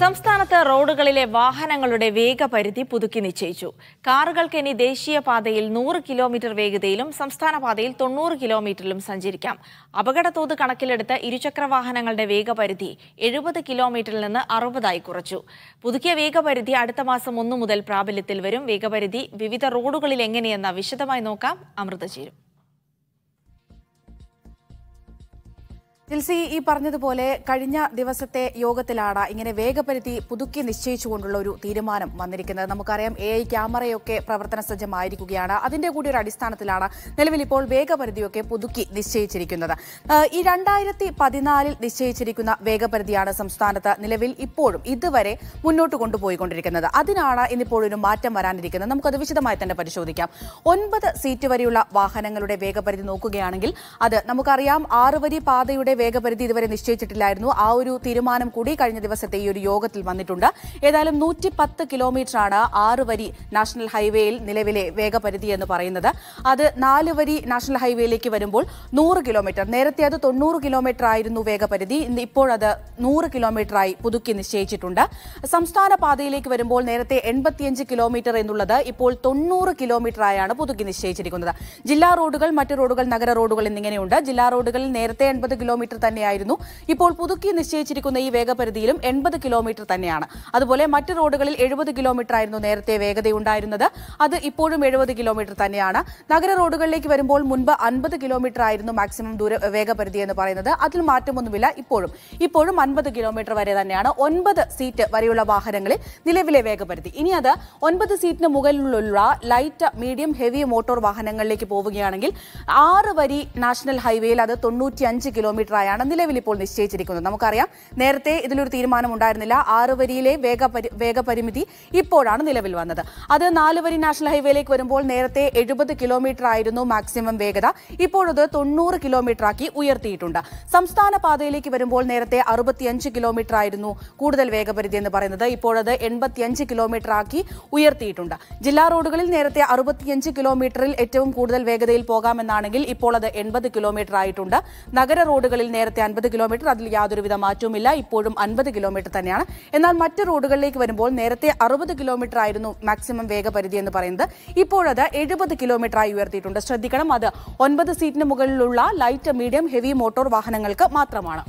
സംസ്ഥാനത്ത് റോഡുകളിലെ വാഹനങ്ങളുടെ വേഗപരിധി പുതുക്കി നിശ്ചയിച്ചു കാറുകൾക്ക് ഇനി പാതയിൽ നൂറ് കിലോമീറ്റർ വേഗതയിലും സംസ്ഥാന പാതയിൽ തൊണ്ണൂറ് കിലോമീറ്ററിലും സഞ്ചരിക്കാം അപകട തോത് കണക്കിലെടുത്ത് ഇരുചക്ര വാഹനങ്ങളുടെ വേഗപരിധി എഴുപത് കിലോമീറ്ററിൽ നിന്ന് അറുപതായി കുറച്ചു പുതുക്കിയ വേഗപരിധി അടുത്ത മാസം ഒന്നു മുതൽ പ്രാബല്യത്തിൽ വരും വേഗപരിധി വിവിധ റോഡുകളിൽ എങ്ങനെയെന്ന വിശദമായി നോക്കാം അമൃതചേരും ജിൽസി ഈ പറഞ്ഞതുപോലെ കഴിഞ്ഞ ദിവസത്തെ യോഗത്തിലാണ് ഇങ്ങനെ വേഗപരിധി പുതുക്കി നിശ്ചയിച്ചുകൊണ്ടുള്ള ഒരു തീരുമാനം വന്നിരിക്കുന്നത് നമുക്കറിയാം എ ഐ ക്യാമറയൊക്കെ പ്രവർത്തന സജ്ജമായിരിക്കുകയാണ് അതിന്റെ കൂടി ഒരു അടിസ്ഥാനത്തിലാണ് നിലവിൽ ഇപ്പോൾ വേഗപരിധിയൊക്കെ പുതുക്കി നിശ്ചയിച്ചിരിക്കുന്നത് ഈ രണ്ടായിരത്തി പതിനാലിൽ നിശ്ചയിച്ചിരിക്കുന്ന വേഗപരിധിയാണ് സംസ്ഥാനത്ത് നിലവിൽ ഇപ്പോഴും ഇതുവരെ മുന്നോട്ട് കൊണ്ടുപോയിക്കൊണ്ടിരിക്കുന്നത് അതിനാണ് ഇന്നിപ്പോഴൊരു മാറ്റം വരാനിരിക്കുന്നത് നമുക്കത് വിശദമായി തന്നെ പരിശോധിക്കാം ഒൻപത് സീറ്റ് വരെയുള്ള വാഹനങ്ങളുടെ വേഗപരിധി നോക്കുകയാണെങ്കിൽ അത് നമുക്കറിയാം ആറുവരി വരി പാതയുടെ വേഗപരിധി ഇതുവരെ നിശ്ചയിച്ചിട്ടില്ലായിരുന്നു ആ ഒരു തീരുമാനം കൂടി കഴിഞ്ഞ ദിവസത്തെ ഈ ഒരു യോഗത്തിൽ വന്നിട്ടുണ്ട് ഏതായാലും നൂറ്റി പത്ത് കിലോമീറ്ററാണ് ആറ് വരി നാഷണൽ ഹൈവേയിൽ നിലവിലെ വേഗപരിധി എന്ന് പറയുന്നത് അത് നാല് വരി നാഷണൽ ഹൈവേയിലേക്ക് വരുമ്പോൾ നൂറ് കിലോമീറ്റർ നേരത്തെ അത് തൊണ്ണൂറ് കിലോമീറ്റർ ആയിരുന്നു വേഗപരിധി ഇപ്പോഴത് നൂറ് കിലോമീറ്ററായി പുതുക്കി നിശ്ചയിച്ചിട്ടുണ്ട് സംസ്ഥാന പാതയിലേക്ക് വരുമ്പോൾ നേരത്തെ എൺപത്തിയഞ്ച് കിലോമീറ്റർ എന്നുള്ളത് ഇപ്പോൾ തൊണ്ണൂറ് കിലോമീറ്റർ ആയാണ് പുതുക്കി നിശ്ചയിച്ചിരിക്കുന്നത് ജില്ലാ റോഡുകൾ മറ്റ് റോഡുകൾ നഗര റോഡുകൾ എന്നിങ്ങനെയുണ്ട് ജില്ലാ റോഡുകളിൽ നേരത്തെ എൺപത് കിലോമീറ്റർ കിലോമീറ്റർ തന്നെയായിരുന്നു ഇപ്പോൾ പുതുക്കി നിശ്ചയിച്ചിരിക്കുന്ന ഈ വേഗപരിധിയിലും എൺപത് കിലോമീറ്റർ തന്നെയാണ് അതുപോലെ മറ്റ് റോഡുകളിൽ എഴുപത് കിലോമീറ്റർ ആയിരുന്നു നേരത്തെ വേഗതയുണ്ടായിരുന്നത് അത് ഇപ്പോഴും എഴുപത് കിലോമീറ്റർ തന്നെയാണ് നഗര റോഡുകളിലേക്ക് വരുമ്പോൾ മുൻപ് അൻപത് കിലോമീറ്റർ ആയിരുന്നു മാക്സിമം ദൂര വേഗപരിധി എന്ന് പറയുന്നത് അതിൽ മാറ്റമൊന്നുമില്ല ഇപ്പോഴും ഇപ്പോഴും അൻപത് കിലോമീറ്റർ വരെ തന്നെയാണ് ഒൻപത് സീറ്റ് വരെയുള്ള വാഹനങ്ങളിൽ നിലവിലെ വേഗപരിധി ഇനി അത് ഒൻപത് സീറ്റിന് മുകളിലുള്ള ലൈറ്റ് മീഡിയം ഹെവി മോട്ടോർ വാഹനങ്ങളിലേക്ക് പോവുകയാണെങ്കിൽ ആറ് വരി നാഷണൽ ഹൈവേയിൽ അത് തൊണ്ണൂറ്റി അഞ്ച് കിലോമീറ്റർ മീറ്ററായാണ് നിലവിൽ ഇപ്പോൾ നിശ്ചയിച്ചിരിക്കുന്നത് നമുക്കറിയാം നേരത്തെ ഇതിലൊരു തീരുമാനം ഉണ്ടായിരുന്നില്ല ആറ് വരിയിലെ വേഗ വേഗപരിമിതി ഇപ്പോഴാണ് നിലവിൽ വന്നത് അത് നാല് വരി നാഷണൽ ഹൈവേയിലേക്ക് വരുമ്പോൾ നേരത്തെ എഴുപത് കിലോമീറ്റർ ആയിരുന്നു മാക്സിമം വേഗത ഇപ്പോഴത് തൊണ്ണൂറ് കിലോമീറ്റർ ആക്കി ഉയർത്തിയിട്ടുണ്ട് സംസ്ഥാന പാതയിലേക്ക് വരുമ്പോൾ നേരത്തെ അറുപത്തിയഞ്ച് കിലോമീറ്റർ ആയിരുന്നു കൂടുതൽ വേഗപരിധി എന്ന് പറയുന്നത് ഇപ്പോഴത് എൺപത്തിയഞ്ച് കിലോമീറ്റർ ആക്കി ഉയർത്തിയിട്ടുണ്ട് ജില്ലാ റോഡുകളിൽ നേരത്തെ അറുപത്തിയഞ്ച് കിലോമീറ്ററിൽ ഏറ്റവും കൂടുതൽ വേഗതയിൽ പോകാമെന്നാണെങ്കിൽ ഇപ്പോൾ അത് എൺപത് കിലോമീറ്റർ ആയിട്ടുണ്ട് നഗര റോഡുകളിൽ നേരത്തെ അൻപത് കിലോമീറ്റർ അതിൽ യാതൊരുവിധ മാറ്റവുമില്ല ഇപ്പോഴും അൻപത് കിലോമീറ്റർ തന്നെയാണ് എന്നാൽ മറ്റ് റോഡുകളിലേക്ക് വരുമ്പോൾ നേരത്തെ അറുപത് കിലോമീറ്റർ ആയിരുന്നു മാക്സിമം വേഗപരിധി എന്ന് പറയുന്നത് ഇപ്പോഴത് എഴുപത് കിലോമീറ്ററായി ഉയർത്തിയിട്ടുണ്ട് ശ്രദ്ധിക്കണം അത് ഒൻപത് സീറ്റിന് മുകളിലുള്ള ലൈറ്റ് മീഡിയം ഹെവി മോട്ടോർ വാഹനങ്ങൾക്ക് മാത്രമാണ്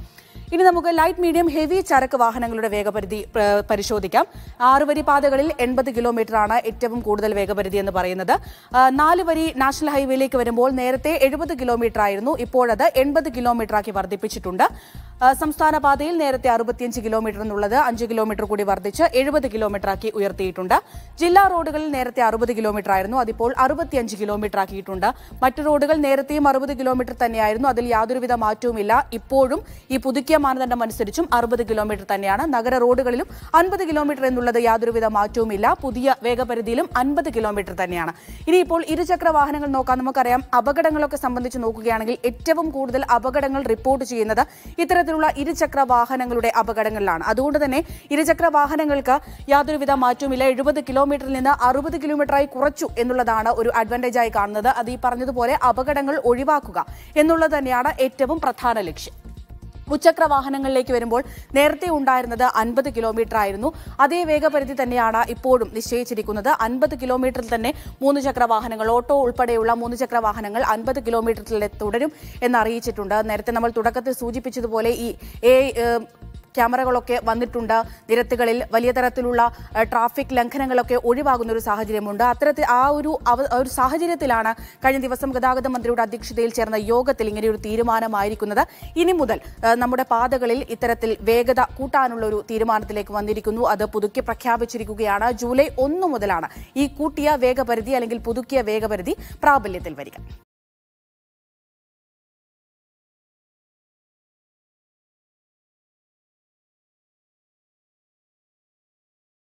ഇനി നമുക്ക് ലൈറ്റ് മീഡിയം ഹെവി ചരക്ക് വാഹനങ്ങളുടെ വേഗപരിധി പരിശോധിക്കാം വരി പാതകളിൽ എൺപത് ആണ് ഏറ്റവും കൂടുതൽ വേഗപരിധി എന്ന് പറയുന്നത് നാല് വരി നാഷണൽ ഹൈവേയിലേക്ക് വരുമ്പോൾ നേരത്തെ എഴുപത് കിലോമീറ്റർ ആയിരുന്നു ഇപ്പോഴത് എൺപത് ആക്കി വർദ്ധിപ്പിച്ചിട്ടുണ്ട് സംസ്ഥാന പാതയിൽ നേരത്തെ അറുപത്തിയഞ്ച് കിലോമീറ്റർ എന്നുള്ളത് അഞ്ച് കിലോമീറ്റർ കൂടി വർദ്ധിച്ച് എഴുപത് ആക്കി ഉയർത്തിയിട്ടുണ്ട് ജില്ലാ റോഡുകളിൽ നേരത്തെ അറുപത് കിലോമീറ്റർ ആയിരുന്നു അതിപ്പോൾ അറുപത്തിയഞ്ച് കിലോമീറ്റർ ആക്കിയിട്ടുണ്ട് മറ്റ് റോഡുകൾ നേരത്തെയും അറുപത് കിലോമീറ്റർ തന്നെയായിരുന്നു അതിൽ യാതൊരുവിധ മാറ്റവുമില്ല ഇപ്പോഴും ഈ പുതുക്കിയ മാനദണ്ഡം അനുസരിച്ചും അറുപത് കിലോമീറ്റർ തന്നെയാണ് നഗര റോഡുകളിലും അൻപത് കിലോമീറ്റർ എന്നുള്ളത് യാതൊരുവിധ മാറ്റവുമില്ല പുതിയ വേഗപരിധിയിലും അൻപത് കിലോമീറ്റർ തന്നെയാണ് ഇനിയിപ്പോൾ ഇരുചക്ര വാഹനങ്ങൾ നോക്കാം നമുക്കറിയാം അപകടങ്ങളൊക്കെ സംബന്ധിച്ച് നോക്കുകയാണെങ്കിൽ ഏറ്റവും കൂടുതൽ അപകടങ്ങൾ റിപ്പോർട്ട് ചെയ്യുന്നത് ഇത്തരത്തിലുള്ള ഇരുചക്ര വാഹനങ്ങളുടെ അപകടങ്ങളിലാണ് അതുകൊണ്ട് തന്നെ ഇരുചക്ര വാഹനങ്ങൾക്ക് യാതൊരുവിധ മാറ്റവുമില്ല എഴുപത് കിലോമീറ്ററിൽ നിന്ന് അറുപത് കിലോമീറ്ററായി കുറച്ചു എന്നുള്ളതാണ് ഒരു അഡ്വാൻറ്റേജായി കാണുന്നത് അത് ഈ പറഞ്ഞതുപോലെ അപകടങ്ങൾ ഒഴിവാക്കുക എന്നുള്ളത് തന്നെയാണ് ഏറ്റവും പ്രധാന ലക്ഷ്യം ഉച്ചക്ര വാഹനങ്ങളിലേക്ക് വരുമ്പോൾ നേരത്തെ ഉണ്ടായിരുന്നത് അൻപത് കിലോമീറ്റർ ആയിരുന്നു അതേ വേഗപരിധി തന്നെയാണ് ഇപ്പോഴും നിശ്ചയിച്ചിരിക്കുന്നത് അൻപത് കിലോമീറ്ററിൽ തന്നെ മൂന്ന് ചക്ര വാഹനങ്ങൾ ഓട്ടോ ഉൾപ്പെടെയുള്ള മൂന്ന് ചക്ര വാഹനങ്ങൾ അൻപത് കിലോമീറ്ററിൽ തുടരും എന്നറിയിച്ചിട്ടുണ്ട് നേരത്തെ നമ്മൾ തുടക്കത്തിൽ സൂചിപ്പിച്ചതുപോലെ ഈ എ ക്യാമറകളൊക്കെ വന്നിട്ടുണ്ട് നിരത്തുകളിൽ വലിയ തരത്തിലുള്ള ട്രാഫിക് ലംഘനങ്ങളൊക്കെ ഒഴിവാകുന്ന ഒരു സാഹചര്യമുണ്ട് അത്തരത്തിൽ ആ ഒരു ഒരു സാഹചര്യത്തിലാണ് കഴിഞ്ഞ ദിവസം ഗതാഗത മന്ത്രിയുടെ അധ്യക്ഷതയിൽ ചേർന്ന യോഗത്തിൽ ഇങ്ങനെ ഒരു തീരുമാനമായിരിക്കുന്നത് ഇനി മുതൽ നമ്മുടെ പാതകളിൽ ഇത്തരത്തിൽ വേഗത കൂട്ടാനുള്ള ഒരു തീരുമാനത്തിലേക്ക് വന്നിരിക്കുന്നു അത് പുതുക്കി പ്രഖ്യാപിച്ചിരിക്കുകയാണ് ജൂലൈ ഒന്ന് മുതലാണ് ഈ കൂട്ടിയ വേഗപരിധി അല്ലെങ്കിൽ പുതുക്കിയ വേഗപരിധി പ്രാബല്യത്തിൽ വരിക